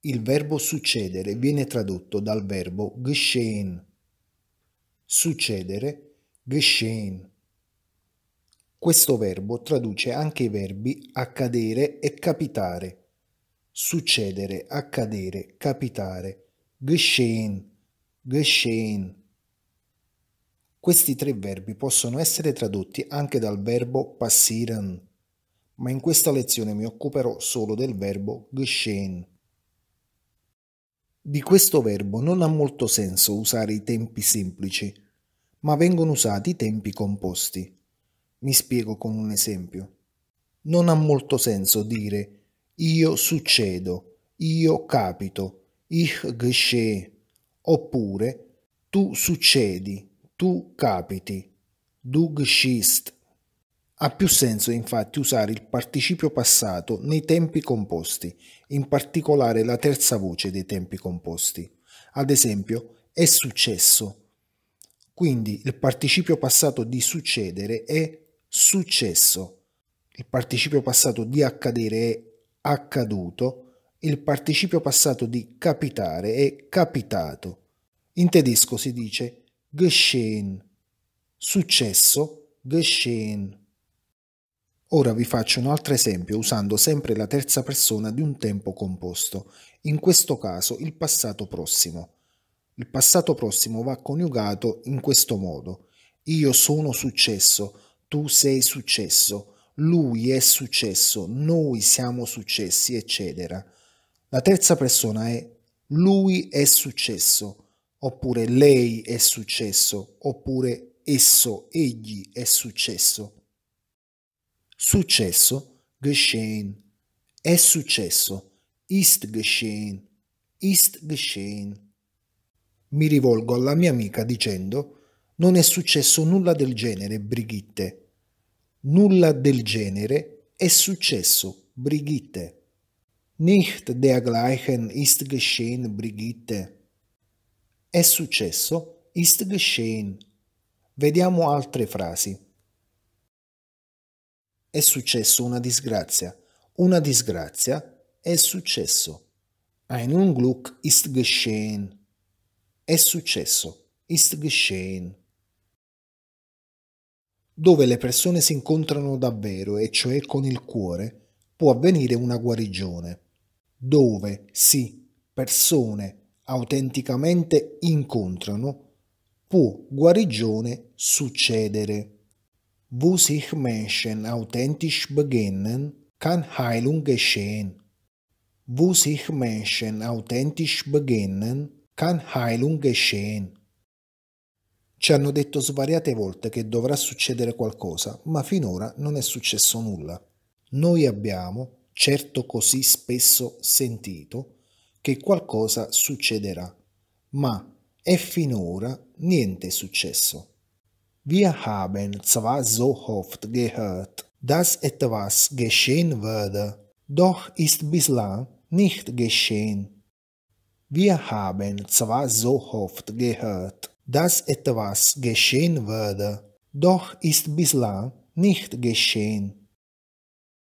Il verbo succedere viene tradotto dal verbo geschehen. Succedere, geschehen. Questo verbo traduce anche i verbi accadere e capitare. Succedere, accadere, capitare. Geschehen, geschehen. Questi tre verbi possono essere tradotti anche dal verbo passieren, ma in questa lezione mi occuperò solo del verbo geschehen. Di questo verbo non ha molto senso usare i tempi semplici, ma vengono usati i tempi composti. Mi spiego con un esempio. Non ha molto senso dire io succedo, io capito, ich geschehe, oppure tu succedi, tu capiti, du geschist. Ha più senso infatti usare il participio passato nei tempi composti, in particolare la terza voce dei tempi composti. Ad esempio, è successo. Quindi il participio passato di succedere è successo. Il participio passato di accadere è accaduto. Il participio passato di capitare è capitato. In tedesco si dice geschehen. Successo geschehen. Ora vi faccio un altro esempio usando sempre la terza persona di un tempo composto, in questo caso il passato prossimo. Il passato prossimo va coniugato in questo modo. Io sono successo, tu sei successo, lui è successo, noi siamo successi, eccetera. La terza persona è lui è successo, oppure lei è successo, oppure esso, egli è successo. Successo geschehen. È successo. Ist geschehen. Ist geschehen. Mi rivolgo alla mia amica dicendo non è successo nulla del genere, Brigitte. Nulla del genere è successo, Brigitte. Nicht dergleichen ist geschehen, Brigitte. È successo, ist geschehen. Vediamo altre frasi è successo una disgrazia, una disgrazia è successo. Ein Unglück ist geschehen. È successo, ist geschehen. Dove le persone si incontrano davvero, e cioè con il cuore, può avvenire una guarigione. Dove si persone autenticamente incontrano, può guarigione succedere wo sich Menschen authentisch beginnen, kann Heilung geschehen. Wo sich Menschen authentisch beginnen, kann Heilung geschehen. Ci hanno detto svariate volte che dovrà succedere qualcosa, ma finora non è successo nulla. Noi abbiamo, certo così spesso, sentito che qualcosa succederà, ma è finora niente è successo. Wir haben zwar so oft gehört, dass etwas geschehen würde, doch ist bislang nicht geschehen. Wir haben zwar so oft gehört, dass etwas geschehen würde, doch ist bislang nicht geschehen.